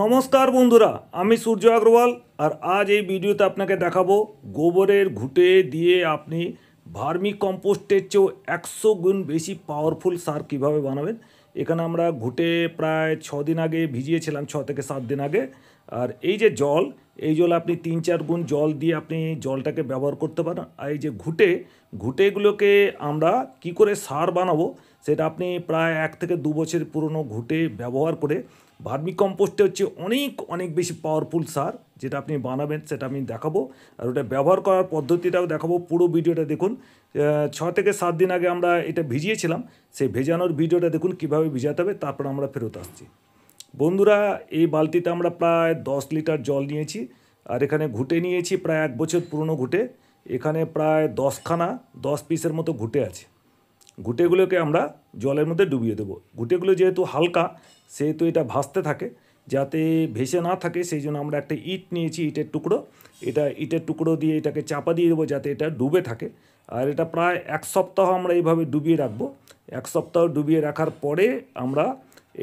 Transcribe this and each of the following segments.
নমস্কার বন্ধুরা আমি সূর্য আগরওয়াল আর আজ এই ভিডিওতে আপনাকে দেখাবো গোবরের ঘুটে দিয়ে আপনি ভার্মি কম্পোস্টের চেয়েও একশো গুণ বেশি পাওয়ারফুল সার কীভাবে বানাবেন এখানে আমরা ঘুটে প্রায় ছ দিন আগে ভিজিয়েছিলাম ছ থেকে সাত দিন আগে আর এই যে জল এই জল আপনি তিন চার গুণ জল দিয়ে আপনি জলটাকে ব্যবহার করতে পারেন আর এই যে ঘুটে ঘুটেগুলোকে আমরা কি করে সার বানাবো সেটা আপনি প্রায় এক থেকে দু বছর পুরনো ঘুটে ব্যবহার করে ভার্মি কম্পোস্টটা হচ্ছে অনেক অনেক বেশি পাওয়ারফুল সার যেটা আপনি বানাবেন সেটা আমি দেখাবো আর ওটা ব্যবহার করার পদ্ধতিটাও দেখাবো পুরো ভিডিওটা দেখুন ছ থেকে সাত দিন আগে আমরা এটা ভিজিয়েছিলাম সেই ভেজানোর ভিডিওটা দেখুন কিভাবে ভিজাতে হবে তারপর আমরা ফেরত আসছি বন্ধুরা এই বালতিতে আমরা প্রায় দশ লিটার জল নিয়েছি আর এখানে ঘুটে নিয়েছি প্রায় এক বছর পুরনো ঘুটে এখানে প্রায় দশখানা দশ পিসের মতো ঘুটে আছে ঘুটেগুলোকে আমরা জলের মধ্যে ডুবিয়ে দেবো ঘুটেগুলো যেহেতু হালকা সেহেতু এটা ভাসতে থাকে যাতে ভেসে না থাকে সেই জন্য আমরা একটা ইট নিয়েছি ইটের টুকরো এটা ইটের টুকরো দিয়ে এটাকে চাপা দিয়ে দেবো যাতে এটা ডুবে থাকে আর এটা প্রায় এক সপ্তাহ আমরা এইভাবে ডুবিয়ে রাখবো এক সপ্তাহ ডুবিয়ে রাখার পরে আমরা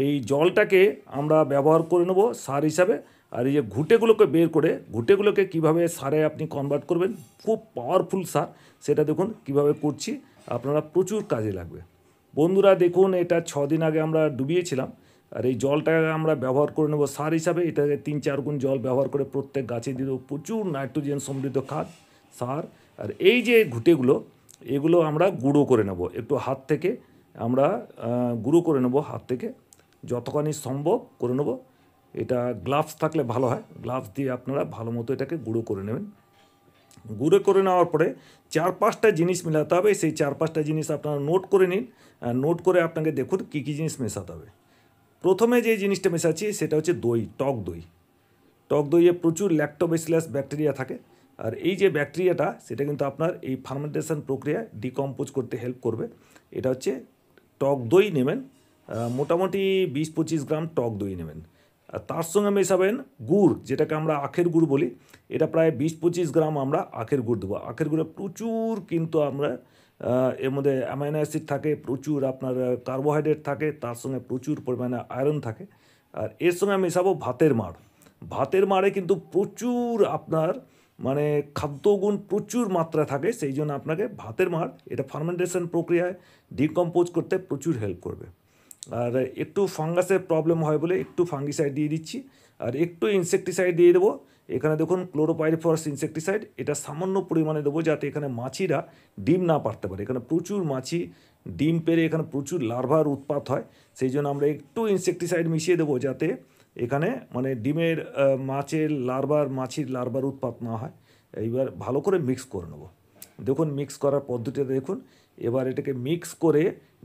এই জলটাকে আমরা ব্যবহার করে নেবো সার হিসাবে আর এই যে ঘুটেগুলোকে বের করে ঘুটেগুলোকে কিভাবে সারে আপনি কনভার্ট করবেন খুব পাওয়ারফুল সার সেটা দেখুন কিভাবে করছি আপনারা প্রচুর কাজে লাগবে বন্ধুরা দেখুন এটা ছদিন আগে আমরা ডুবিয়েছিলাম আর এই জলটাকে আমরা ব্যবহার করে নেবো সার হিসাবে এটাকে তিন চার গুণ জল ব্যবহার করে প্রত্যেক গাছে দিয়ে দেবো প্রচুর নাইট্রোজেন সমৃদ্ধ খাদ সার আর এই যে ঘুটেগুলো এগুলো আমরা গুঁড়ো করে নেব একটু হাত থেকে আমরা গুঁড়ো করে নেব হাত থেকে যতখানি সম্ভব করে নেব এটা গ্লাভস থাকলে ভালো হয় গ্লাভস দিয়ে আপনারা ভালো মতো এটাকে গুঁড়ো করে নেবেন গুঁড়ো করে নেওয়ার পরে চার পাঁচটা জিনিস মেলাতে হবে সেই চার পাঁচটা জিনিস আপনারা নোট করে নিন নোট করে আপনাকে দেখুন কী কী জিনিস মেশাতে হবে প্রথমে যে জিনিসটা মেশাচ্ছি সেটা হচ্ছে দই টক দই টক দইয়ে প্রচুর ল্যাক্টোবেসিলাস ব্যাকটেরিয়া থাকে আর এই যে ব্যাকটেরিয়াটা সেটা কিন্তু আপনার এই ফার্মেন্টেশন প্রক্রিয়া ডিকম্পোজ করতে হেল্প করবে এটা হচ্ছে টক দই নেবেন মোটামুটি বিশ পঁচিশ গ্রাম টক দই নেবেন আর তার সঙ্গে মেশাবেন গুড় যেটাকে আমরা আখের গুড় বলি এটা প্রায় বিশ পঁচিশ গ্রাম আমরা আখের গুড় দেবো আখের গুড়ে প্রচুর কিন্তু আমরা এর মধ্যে অ্যামাইনো অ্যাসিড থাকে প্রচুর আপনার কার্বোহাইড্রেট থাকে তার সঙ্গে প্রচুর পরিমাণে আয়রন থাকে আর এর সঙ্গে আমি মেশাবো ভাতের মাড় ভাতের মাড়ে কিন্তু প্রচুর আপনার মানে খাদ্যগুণ প্রচুর মাত্রা থাকে সেই জন্য আপনাকে ভাতের মাড় এটা ফার্মেন্টেশন প্রক্রিয়ায় ডিকম্পোজ করতে প্রচুর হেল্প করবে আর একটু ফাঙ্গাসের প্রবলেম হয় বলে একটু ফাঙ্গিসাইড দিয়ে দিচ্ছি আর একটু ইনসেকটিসাইড দিয়ে দেবো এখানে দেখুন ক্লোরোপাইরিফরস ইনসেকটিসাইড এটা সামান্য পরিমাণে দেবো যাতে এখানে মাছিরা ডিম না পারতে পারে এখানে প্রচুর মাছি ডিম পেরে এখানে প্রচুর লার্ভার উৎপাত হয় সেই জন্য আমরা একটু ইনসেকটিসাইড মিশিয়ে দেবো যাতে এখানে মানে ডিমের মাছের লার্ভার মাছির লার্ভার উৎপাত না হয় এইবার ভালো করে মিক্স করে নেবো দেখুন মিক্স করার পদ্ধতিটা দেখুন এবার এটাকে মিক্স করে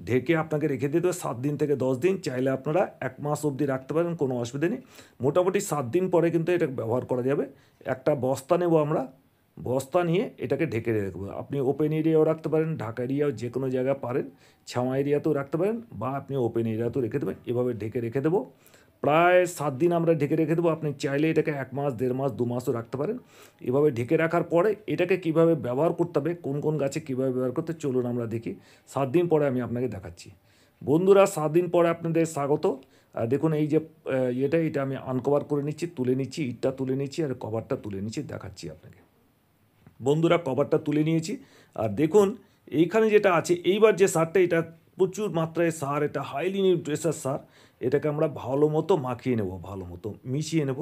ঢেকে আপনাকে রেখে দিতে হবে সাত দিন থেকে দশ দিন চাইলে আপনারা এক মাস অবধি রাখতে পারেন কোনো অসুবিধা নেই মোটামুটি সাত দিন পরে কিন্তু এটা ব্যবহার করা যাবে একটা বস্তা নেব আমরা বস্তা নিয়ে এটাকে ঢেকে রাখবো আপনি ওপেন এরিয়াও রাখতে পারেন ঢাকা এরিয়াও যে কোনো জায়গায় পারেন ছাওয়া এরিয়াতেও রাখতে পারেন বা আপনি ওপেন এরিয়াতেও রেখে দেবেন এভাবে ঢেকে রেখে দেবো প্রায় সাত দিন আমরা ঢেকে রেখে দেবো আপনি চাইলে এটাকে এক মাস দেড় মাস দু মাসও রাখতে পারেন এভাবে ঢেকে রাখার পরে এটাকে কিভাবে ব্যবহার করতে হবে কোন কোন গাছে কীভাবে ব্যবহার করতে চলুন আমরা দেখি সাত দিন পরে আমি আপনাকে দেখাচ্ছি বন্ধুরা সাত দিন পরে আপনাদের স্বাগত দেখুন এই যে এটা এটা আমি আনকভার করে নিচ্ছি তুলে নিচ্ছি ইটটা তুলে নিচ্ছি আর কভারটা তুলে নিচ্ছি দেখাচ্ছি আপনাকে বন্ধুরা কভারটা তুলে নিয়েছি আর দেখুন এইখানে যেটা আছে এইবার যে সারটা এটা প্রচুর মাত্রায় সার এটা হাইলি নিউট্রেশার সার এটাকে আমরা ভালো মতো মাখিয়ে নেব ভালো মতো মিশিয়ে নেব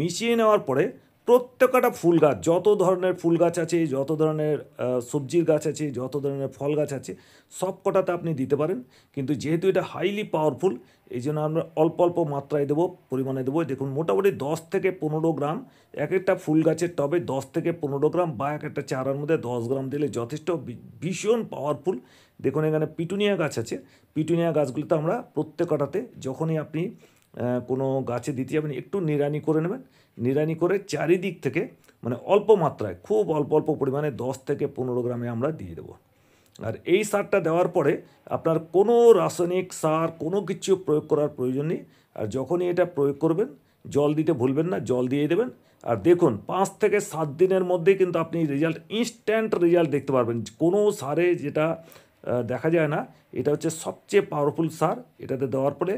মিশিয়ে নেওয়ার পরে প্রত্যেকটা ফুল গাছ যত ধরনের ফুল গাছ আছে যত ধরনের সবজির গাছ আছে যত ধরনের ফল গাছ আছে সব কটাতে আপনি দিতে পারেন কিন্তু যেহেতু এটা হাইলি পাওয়ারফুল এই জন্য আমরা অল্প অল্প মাত্রায় দেবো পরিমাণে দেবো দেখুন মোটামুটি দশ থেকে পনেরো গ্রাম এক একটা ফুল গাছের টবে দশ থেকে পনেরো গ্রাম বা এক একটা চারার মধ্যে দশ গ্রাম দিলে যথেষ্ট ভীষণ পাওয়ারফুল দেখুন এখানে পিটুনিয়া গাছ আছে পিটুনিয়া গাছগুলোতে আমরা প্রত্যেকটাতে যখনই আপনি কোনো গাছে দিতে যাবেন একটু নিড়ানি করে নেবেন নিড়ানি করে চারিদিক থেকে মানে অল্প মাত্রায় খুব অল্প অল্প পরিমাণে দশ থেকে পনেরো গ্রামে আমরা দিয়ে দেবো আর এই সারটা দেওয়ার পরে আপনার কোনো রাসায়নিক সার কোনো কিছু প্রয়োগ করার প্রয়োজন নেই আর যখনই এটা প্রয়োগ করবেন জল দিতে ভুলবেন না জল দিয়ে দেবেন আর দেখুন পাঁচ থেকে সাত দিনের মধ্যে কিন্তু আপনি রেজাল্ট ইনস্ট্যান্ট রেজাল্ট দেখতে পারবেন কোনো সারে যেটা দেখা যায় না এটা হচ্ছে সবচেয়ে পাওয়ারফুল সার এটাতে দেওয়ার পরে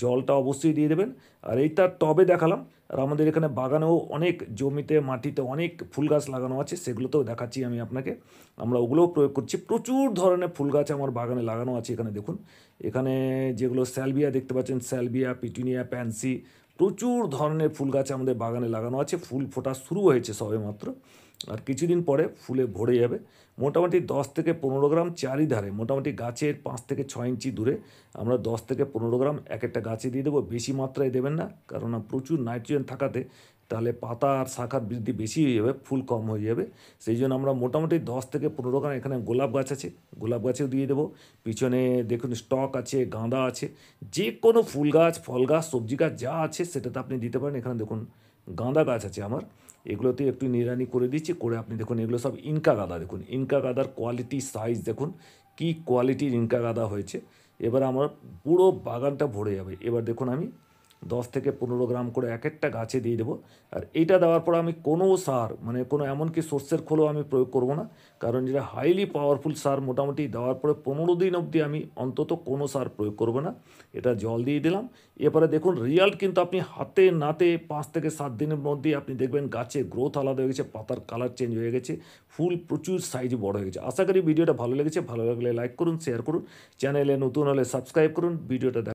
জলটা অবশ্যই দিয়ে দেবেন আর এই তার টবে দেখালাম আর আমাদের এখানে বাগানেও অনেক জমিতে মাটিতে অনেক ফুল গাছ লাগানো আছে সেগুলোতেও দেখাচ্ছি আমি আপনাকে আমরা ওগুলোও প্রয়োগ করছি প্রচুর ধরনের ফুল গাছ আমার বাগানে লাগানো আছে এখানে দেখুন এখানে যেগুলো স্যালবিয়া দেখতে পাচ্ছেন স্যালবিয়া পিটুনিয়া প্যান্সি প্রচুর ধরনের ফুল গাছ আমাদের বাগানে লাগানো আছে ফুল ফোটা শুরু হয়েছে সবে মাত্র আর কিছুদিন পরে ফুলে ভরে যাবে মোটামুটি দশ থেকে পনেরো গ্রাম চারিধারে মোটামুটি গাছের পাঁচ থেকে ছয় ইঞ্চি দূরে আমরা দশ থেকে পনেরো গ্রাম এক একটা গাছে দিয়ে দেবো বেশি মাত্রায় দেবেন না কারণ প্রচুর নাইট্রোজেন থাকাতে তাহলে পাতা আর শাখার বৃদ্ধি বেশি হয়ে যাবে ফুল কম হয়ে যাবে সেই জন্য আমরা মোটামুটি দশ থেকে পনেরো গ্রাম এখানে গোলাপ গাছ আছে গোলাপ গাছেও দিয়ে দেবো পিছনে দেখুন স্টক আছে গাঁদা আছে যে কোনো ফুল গাছ ফল গাছ সবজি গাছ যা আছে সেটাতে আপনি দিতে পারেন এখানে দেখুন গাঁদা গাছ আছে আমার এগুলোতে একটু নিরানি করে দিচ্ছি করে আপনি দেখুন এগুলো সব ইনকা গাদা দেখুন ইনকা গাদার কোয়ালিটি সাইজ দেখুন কি কোয়ালিটির ইনকা গাদা হয়েছে এবার আমার পুরো বাগানটা ভরে যাবে এবার দেখুন আমি দশ থেকে পনেরো গ্রাম করে এক একটা গাছে দিয়ে দেবো আর এটা দেওয়ার পর আমি কোনো সার মানে কোনো এমনকি সোর্সের খোলও আমি প্রয়োগ করব না কারণ যেটা হাইলি পাওয়ারফুল সার মোটামুটি দেওয়ার পরে পনেরো দিন অবধি আমি অন্তত কোনো সার প্রয়োগ করব না এটা জল দিয়ে দিলাম এরপরে দেখুন রিয়াল্ট কিন্তু আপনি হাতে নাতে পাঁচ থেকে সাত দিনের মধ্যে আপনি দেখবেন গাছে গ্রোথ আলাদা হয়ে গেছে পাতার কালার চেঞ্জ হয়ে গেছে ফুল প্রচুর সাইজ বড় হয়ে গেছে আশা করি ভিডিওটা ভালো লেগেছে ভালো লাগলে লাইক করুন শেয়ার করুন চ্যানেলে নতুন হলে সাবস্ক্রাইব করুন ভিডিওটা